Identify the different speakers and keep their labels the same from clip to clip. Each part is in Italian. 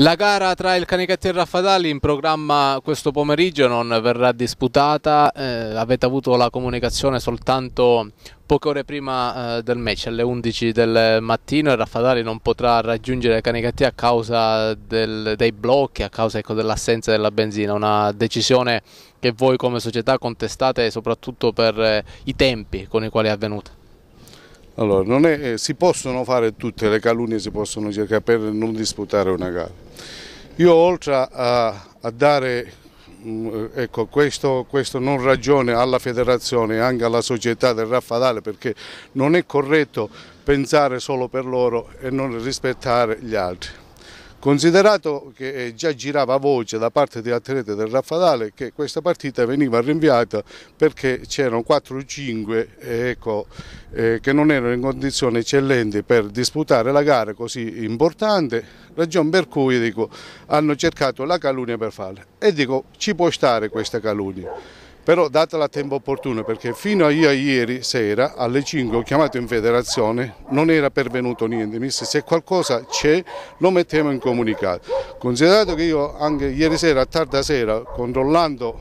Speaker 1: La gara tra il Canicatti e il Raffadali in programma questo pomeriggio non verrà disputata, eh, avete avuto la comunicazione soltanto poche ore prima eh, del match, alle 11 del mattino, il Raffadali non potrà raggiungere il Canicatti a causa del, dei blocchi, a causa ecco, dell'assenza della benzina, una decisione che voi come società contestate soprattutto per eh, i tempi con i quali è avvenuta.
Speaker 2: Allora, è, eh, si possono fare tutte le calunnie, si possono cercare per non disputare una gara. Io oltre a, a dare mm, eh, ecco, questo, questo, non ragione alla federazione e anche alla società del raffadale perché non è corretto pensare solo per loro e non rispettare gli altri. Considerato che eh, già girava voce da parte di atleti del Raffadale che questa partita veniva rinviata perché c'erano 4-5 o eh, ecco, eh, che non erano in condizioni eccellenti per disputare la gara così importante, ragione per cui dico, hanno cercato la calunnia per farla. E dico ci può stare questa calunnia però datela a tempo opportuno perché fino a io ieri sera alle 5 ho chiamato in federazione, non era pervenuto niente, mi disse se qualcosa c'è lo mettiamo in comunicato. Considerato che io anche ieri sera a tarda sera controllando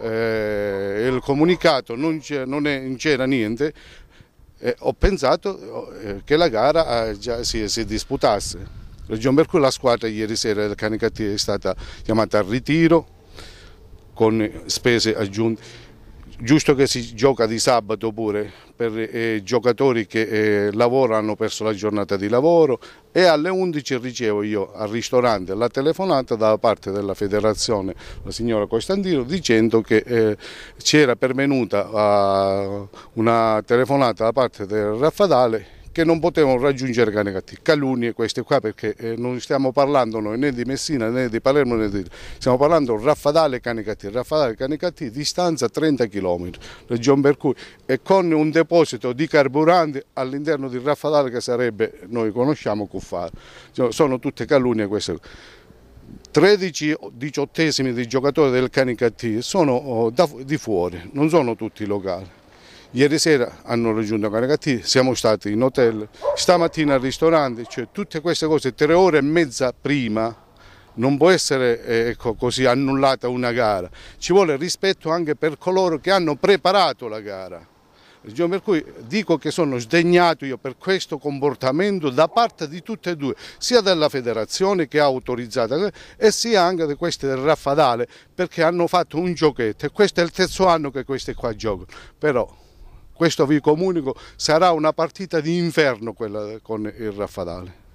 Speaker 2: eh, il comunicato non c'era niente, eh, ho pensato eh, che la gara eh, già si, si disputasse. Ragione per cui la squadra ieri sera del Canicati è stata chiamata al ritiro, con spese aggiunte giusto che si gioca di sabato pure per eh, giocatori che eh, lavorano, hanno perso la giornata di lavoro e alle 11 ricevo io al ristorante la telefonata da parte della federazione, la signora Costantino, dicendo che eh, c'era pervenuta ah, una telefonata da parte del Raffadale che non potevano raggiungere Canegatti. Calunnie queste qua perché eh, non stiamo parlando noi né di Messina né di Palermo né di... stiamo parlando Raffadale Canegatti, Raffadale Canegatti distanza 30 km, Region per cui e con un deposito di carburante all'interno di Raffadale che sarebbe noi conosciamo Cuffaro. Sono tutte calunnie queste. 13 diciottesimi di giocatori del Canicati sono oh, da, di fuori, non sono tutti locali. Ieri sera hanno raggiunto Caracatti, siamo stati in hotel, stamattina al ristorante, cioè tutte queste cose tre ore e mezza prima non può essere eh, ecco, così annullata una gara, ci vuole rispetto anche per coloro che hanno preparato la gara. Cioè, per cui dico che sono sdegnato io per questo comportamento da parte di tutte e due, sia della federazione che ha autorizzato e sia anche di queste del Raffadale perché hanno fatto un giochetto e questo è il terzo anno che queste qua giocano. Però questo vi comunico, sarà una partita di inferno quella con il Raffadale.